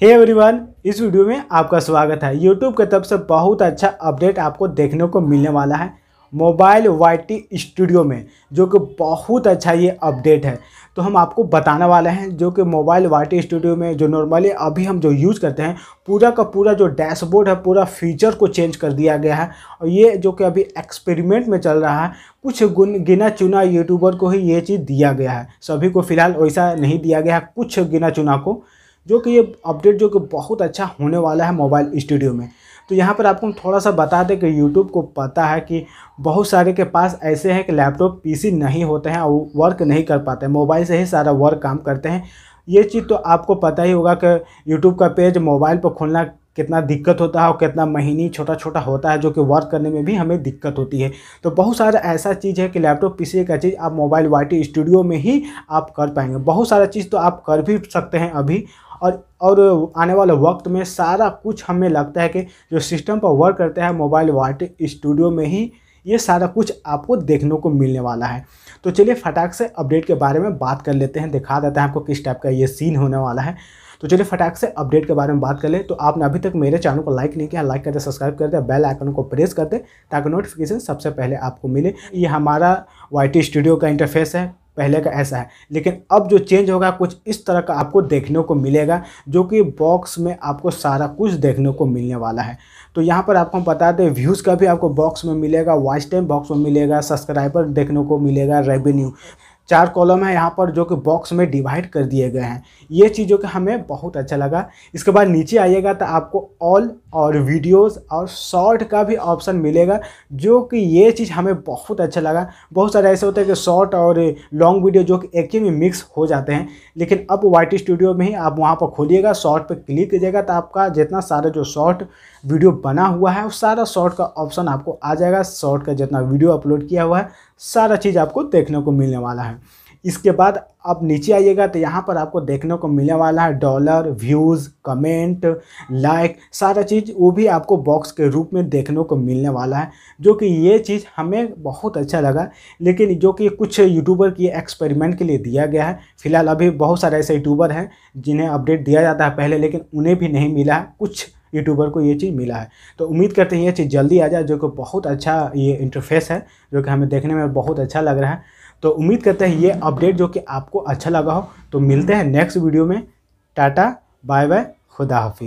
हे hey everyone इस video में आपका स्वागत है यूट्यूब के तरफ से बहुत अच्छा अपडेट आपको देखने को मिलने वाला है मोबाइल वाई स्टूडियो में जो कि बहुत अच्छा ये अपडेट है तो हम आपको बताने वाले हैं जो कि मोबाइल वाई स्टूडियो में जो नॉर्मली अभी हम जो यूज़ करते हैं पूरा का पूरा जो डैशबोर्ड है पूरा फीचर को चेंज कर दिया गया है और ये जो कि अभी एक्सपेरिमेंट में चल रहा है कुछ गुन गिना चुना यूट्यूबर को ही ये चीज़ दिया गया है सभी को फिलहाल वैसा नहीं दिया गया है कुछ गिना चुना को जो कि ये अपडेट जो कि बहुत अच्छा होने वाला है मोबाइल स्टूडियो में तो यहाँ पर आपको हम थोड़ा सा बता दें कि यूट्यूब को पता है कि बहुत सारे के पास ऐसे हैं कि लैपटॉप पीसी नहीं होते हैं और वर्क नहीं कर पाते मोबाइल से ही सारा वर्क काम करते हैं ये चीज़ तो आपको पता ही होगा कि यूट्यूब का पेज मोबाइल पर खोलना कितना दिक्कत होता है और कितना महीनी छोटा छोटा होता है जो कि वर्क करने में भी हमें दिक्कत होती है तो बहुत सारा ऐसा चीज़ है कि लैपटॉप पीसी का चीज़ आप मोबाइल वाई स्टूडियो में ही आप कर पाएंगे बहुत सारा चीज़ तो आप कर भी सकते हैं अभी और और आने वाले वक्त में सारा कुछ हमें लगता है कि जो सिस्टम पर वर्क करता है मोबाइल वाई स्टूडियो में ही ये सारा कुछ आपको देखने को मिलने वाला है तो चलिए फटाक से अपडेट के बारे में बात कर लेते हैं दिखा देते हैं आपको किस टाइप का ये सीन होने वाला है तो चलिए फटाक से अपडेट के बारे में बात कर ले तो आपने अभी तक मेरे चैनल को लाइक नहीं किया लाइक करते सब्सक्राइब करते बेल आइकन को प्रेस करते ताकि नोटिफिकेशन सबसे पहले आपको मिले ये हमारा वाई स्टूडियो का इंटरफेस है पहले का ऐसा है लेकिन अब जो चेंज होगा कुछ इस तरह का आपको देखने को मिलेगा जो कि बॉक्स में आपको सारा कुछ देखने को मिलने वाला है तो यहाँ पर आपको हम बता दें व्यूज़ का भी आपको बॉक्स में मिलेगा वॉच टाइम बॉक्स में मिलेगा सब्सक्राइबर देखने को मिलेगा रेवेन्यू चार कॉलम है यहाँ पर जो कि बॉक्स में डिवाइड कर दिए गए हैं ये चीज़ों के हमें बहुत अच्छा लगा इसके बाद नीचे आइएगा तो आपको ऑल और वीडियोस और शॉर्ट का भी ऑप्शन मिलेगा जो कि ये चीज़ हमें बहुत अच्छा लगा बहुत सारे ऐसे होते हैं कि शॉर्ट और लॉन्ग वीडियो जो कि एक ही में मिक्स हो जाते हैं लेकिन अब वाई स्टूडियो में ही आप वहाँ पर खोलिएगा शॉर्ट पर क्लिक कीजिएगा तो आपका जितना सारा जो शॉर्ट वीडियो बना हुआ है वो सारा शॉर्ट का ऑप्शन आपको आ जाएगा शॉर्ट का जितना वीडियो अपलोड किया हुआ है सारा चीज़ आपको देखने को मिलने वाला है इसके बाद आप नीचे आइएगा तो यहाँ पर आपको देखने को मिलने वाला है डॉलर व्यूज़ कमेंट लाइक सारा चीज़ वो भी आपको बॉक्स के रूप में देखने को मिलने वाला है जो कि ये चीज़ हमें बहुत अच्छा लगा लेकिन जो कि कुछ यूट्यूबर की एक्सपेरिमेंट के लिए दिया गया है फिलहाल अभी बहुत सारे ऐसे यूट्यूबर हैं जिन्हें अपडेट दिया जाता है पहले लेकिन उन्हें भी नहीं मिला है कुछ यूट्यूबर को ये चीज़ मिला है तो उम्मीद करते हैं ये चीज़ जल्दी आ जाए जो कि बहुत अच्छा ये इंटरफेस है जो कि हमें देखने में बहुत अच्छा लग रहा है तो उम्मीद करते हैं ये अपडेट जो कि आपको अच्छा लगा हो तो मिलते हैं नेक्स्ट वीडियो में टाटा बाय बाय खुदा हाफिज़